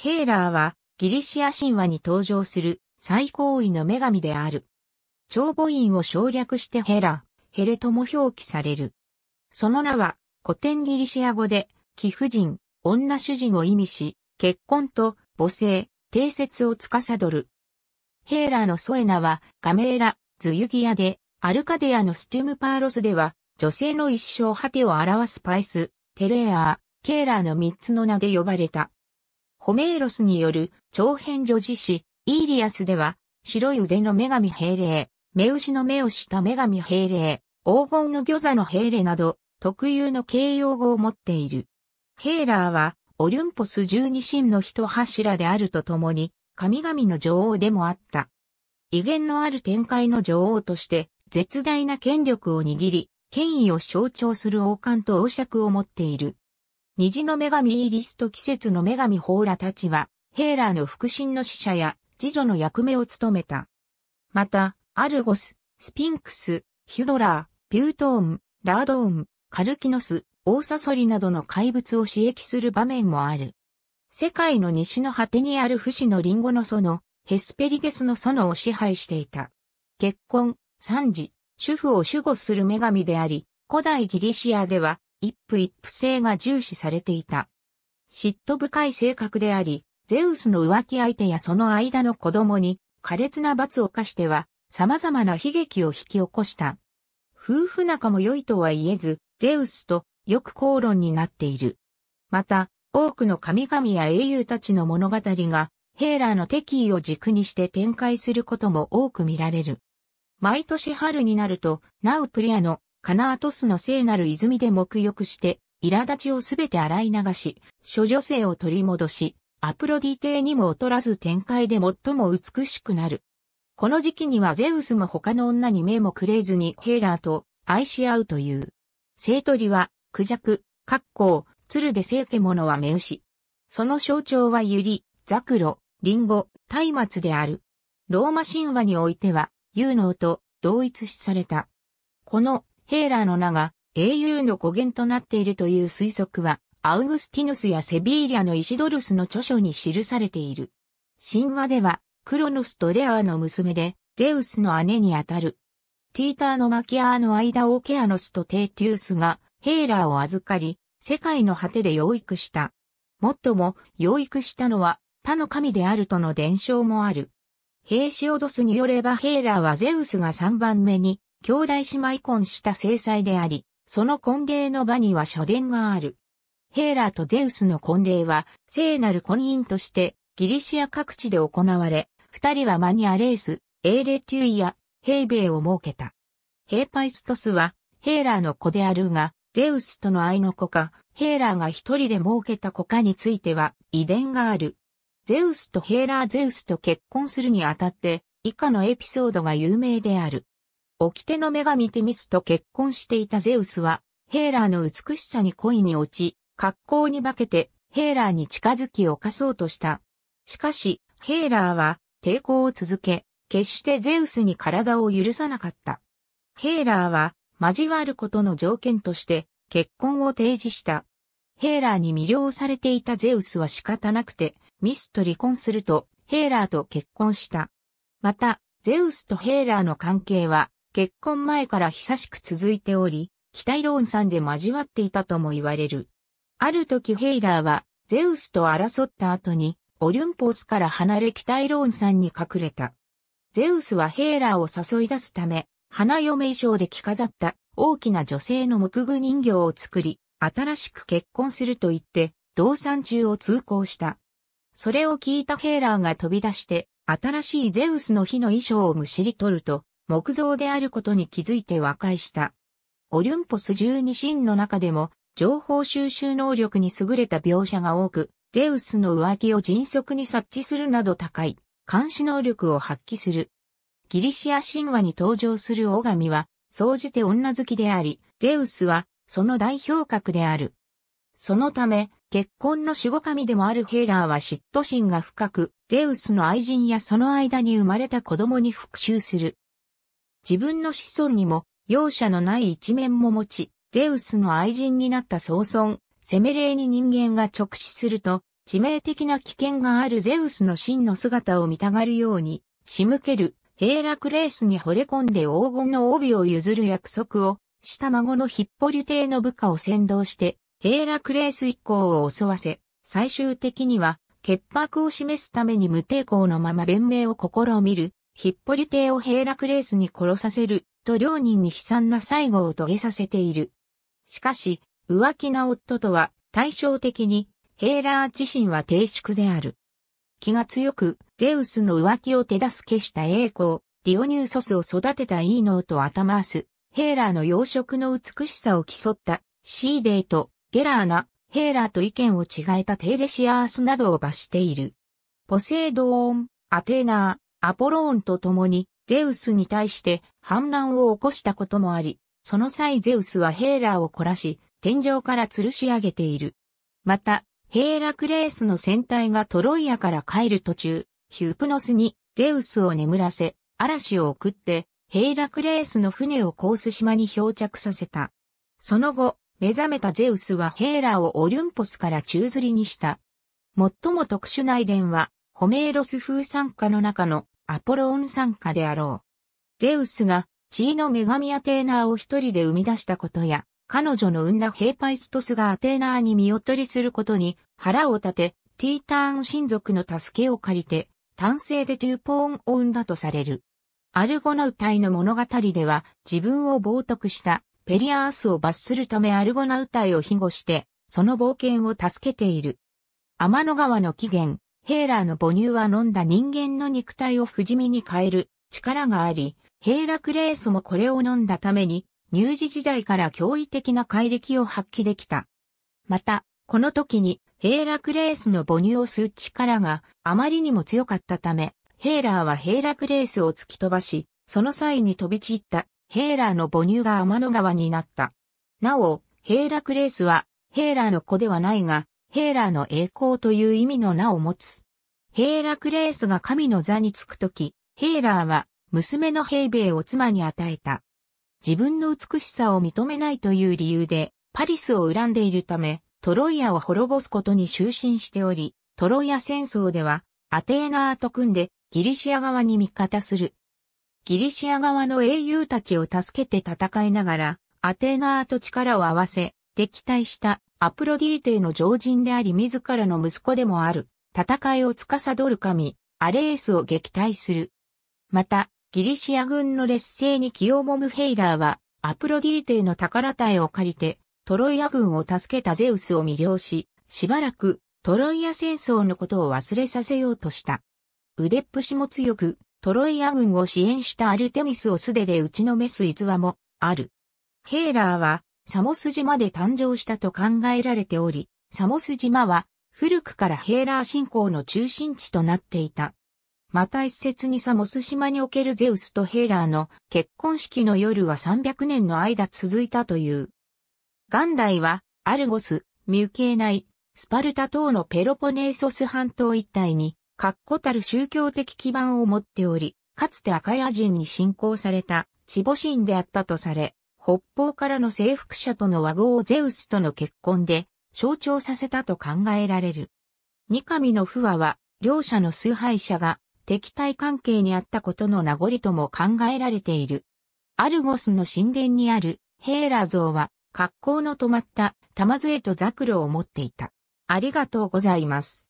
ヘーラーはギリシア神話に登場する最高位の女神である。長母院を省略してヘラ、ヘレとも表記される。その名は古典ギリシア語で貴婦人、女主人を意味し、結婚と母性、定説を司る。ヘーラーのソエナはガメーラ、ズユギアで、アルカデアのストゥムパーロスでは、女性の一生果てを表すパイス、テレアー、ケーラーの三つの名で呼ばれた。ホメーロスによる長編叙事詩、イーリアスでは、白い腕の女神平霊、目牛の目をした女神平霊、黄金の魚座の平霊など、特有の形容語を持っている。ヘーラーは、オリュンポス十二神の一柱であるとともに、神々の女王でもあった。威厳のある展開の女王として、絶大な権力を握り、権威を象徴する王冠と王爵を持っている。虹の女神イーリスと季節の女神ホーラたちは、ヘーラーの腹心の使者や、次女の役目を務めた。また、アルゴス、スピンクス、ヒュドラー、ピュートーン、ラードーン、カルキノス、オーサソリなどの怪物を刺激する場面もある。世界の西の果てにある不死のリンゴの園、ヘスペリデスの園を支配していた。結婚、三次、主婦を守護する女神であり、古代ギリシアでは一夫一夫制が重視されていた。嫉妬深い性格であり、ゼウスの浮気相手やその間の子供に、苛烈な罰を課しては、様々な悲劇を引き起こした。夫婦仲も良いとは言えず、ゼウスとよく口論になっている。また、多くの神々や英雄たちの物語が、ヘーラーの敵意を軸にして展開することも多く見られる。毎年春になると、ナウプリアのカナートスの聖なる泉で沐浴して、苛立ちをすべて洗い流し、諸女性を取り戻し、アプロディテにも劣らず展開で最も美しくなる。この時期にはゼウスも他の女に目もくれずにヘーラーと愛し合うという。聖鳥は、クジャク、カッコウ、鶴で聖獣は目牛。その象徴はユリ、ザクロ、リンゴ、松明である。ローマ神話においては、有能と同一視された。このヘーラーの名が英雄の語源となっているという推測は、アウグスティヌスやセビーリアのイシドルスの著書に記されている。神話では、クロノスとレアーの娘で、ゼウスの姉にあたる。ティーターのマキアーの間をケアノスとテーティウスが、ヘーラーを預かり、世界の果てで養育した。もっとも、養育したのは、他の神であるとの伝承もある。ヘーシオドスによればヘーラーはゼウスが3番目に兄弟姉妹婚した制裁であり、その婚礼の場には書伝がある。ヘーラーとゼウスの婚礼は、聖なる婚姻として、ギリシア各地で行われ、二人はマニアレース、エーレテュイア、ヘイベイを設けた。ヘイパイストスは、ヘーラーの子であるが、ゼウスとの愛の子か、ヘーラーが一人で設けた子かについては、遺伝がある。ゼウスとヘーラーゼウスと結婚するにあたって、以下のエピソードが有名である。掟の女神テミスと結婚していたゼウスは、ヘーラーの美しさに恋に落ち、格好に化けて、ヘーラーに近づき犯そうとした。しかし、ヘーラーは抵抗を続け、決してゼウスに体を許さなかった。ヘーラーは交わることの条件として結婚を提示した。ヘーラーに魅了されていたゼウスは仕方なくて、ミスと離婚するとヘーラーと結婚した。また、ゼウスとヘーラーの関係は結婚前から久しく続いており、北イローンさんで交わっていたとも言われる。ある時ヘイラーは、ゼウスと争った後に、オリュンポスから離れ北イローンさんに隠れた。ゼウスはヘイラーを誘い出すため、花嫁衣装で着飾った大きな女性の木具人形を作り、新しく結婚すると言って、動産中を通行した。それを聞いたヘイラーが飛び出して、新しいゼウスの日の衣装をむしり取ると、木造であることに気づいて和解した。オリュンポス十二神の中でも、情報収集能力に優れた描写が多く、ゼウスの浮気を迅速に察知するなど高い、監視能力を発揮する。ギリシア神話に登場するオガミは、総じて女好きであり、ゼウスは、その代表格である。そのため、結婚の守護神でもあるヘイラーは嫉妬心が深く、ゼウスの愛人やその間に生まれた子供に復讐する。自分の子孫にも容赦のない一面も持ち、ゼウスの愛人になった総孫、セメレーに人間が直視すると、致命的な危険があるゼウスの真の姿を見たがるように、仕向ける、ヘーラクレースに惚れ込んで黄金の帯を譲る約束を、した孫のヒッポリュ帝の部下を先導して、ヘーラクレース一行を襲わせ、最終的には、潔白を示すために無抵抗のまま弁明を試みる、ヒッポリテをヘイラクレースに殺させる、と両人に悲惨な最後を遂げさせている。しかし、浮気な夫とは対照的に、ヘーラー自身は低粛である。気が強く、ゼウスの浮気を手助けした栄光、ディオニューソスを育てたイーノーとアタマース、ヘーラーの養殖の美しさを競ったシーデーとゲラーナ、ヘーラーと意見を違えたテイレシアースなどを罰している。ポセイドーン、アテーナー、アポローンと共にゼウスに対して反乱を起こしたこともあり、その際ゼウスはヘーラーを凝らし、天井から吊るし上げている。また、ヘーラクレースの船体がトロイアから帰る途中、ヒュープノスにゼウスを眠らせ、嵐を送って、ヘーラクレースの船をコース島に漂着させた。その後、目覚めたゼウスはヘーラーをオリュンポスから宙吊りにした。最も特殊な遺伝は、ホメーロス風参加の中のアポロオン参加であろう。ゼウスが地位の女神アテーナーを一人で生み出したことや、彼女の生んだヘーパイストスがアテーナーに見劣りすることに腹を立て、ティーターン親族の助けを借りて、単性でトゥーポーンを生んだとされる。アルゴナウタイの物語では自分を冒涜したペリアースを罰するためアルゴナウタイを庇護して、その冒険を助けている。天の川の起源、ヘーラーの母乳は飲んだ人間の肉体を不死身に変える力があり、ヘーラクレースもこれを飲んだために、乳児時代から驚異的な怪力を発揮できた。また、この時にヘーラクレースの母乳を吸う力があまりにも強かったため、ヘーラーはヘーラクレースを突き飛ばし、その際に飛び散ったヘーラーの母乳が天の川になった。なお、ヘーラクレースはヘーラーの子ではないが、ヘーラーの栄光という意味の名を持つ。ヘーラクレースが神の座につくとき、ヘーラーは娘のヘイベイを妻に与えた。自分の美しさを認めないという理由で、パリスを恨んでいるため、トロイアを滅ぼすことに就寝しており、トロイア戦争では、アテーナーと組んで、ギリシア側に味方する。ギリシア側の英雄たちを助けて戦いながら、アテーナーと力を合わせ、敵対したアプロディーテの常人であり自らの息子でもある、戦いを司る神、アレースを撃退する。また、ギリシア軍の劣勢に気をもむヘイラーは、アプロディーテの宝体を借りて、トロイア軍を助けたゼウスを魅了し、しばらくトロイア戦争のことを忘れさせようとした。腕っぷしも強く、トロイア軍を支援したアルテミスを素手で打ちのめす逸話もある。ヘイラーはサモス島で誕生したと考えられており、サモス島は古くからヘーラー信仰の中心地となっていた。また一説にサモス島におけるゼウスとヘーラーの結婚式の夜は300年の間続いたという。元来はアルゴス、ミュケーナイ、スパルタ等のペロポネーソス半島一帯に確固たる宗教的基盤を持っており、かつてアカヤ人に信仰された、チボ神であったとされ、北方からの征服者との和合をゼウスとの結婚で象徴させたと考えられる。二神の不和は、両者の崇拝者が敵対関係にあったことの名残とも考えられている。アルゴスの神殿にあるヘーラ像は、格好の止まった玉杖とザクロを持っていた。ありがとうございます。